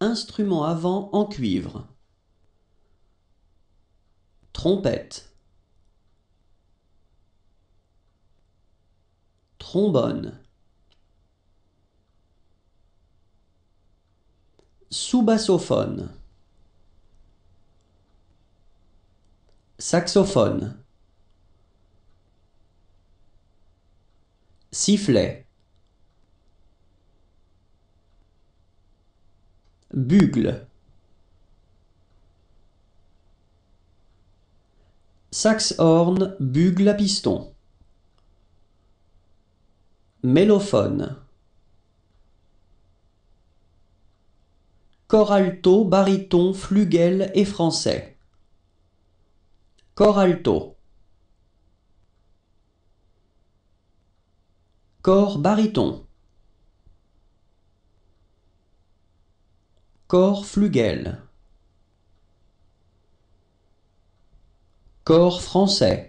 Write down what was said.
Instrument avant en cuivre. Trompette. Trombone. Sous-bassophone. Saxophone. Sifflet. Bugle. Saxhorn bugle à piston. Mélophone. Coralto, alto, baryton, flugel et français. Coralto Cor baryton. Corps flugel. Corps français.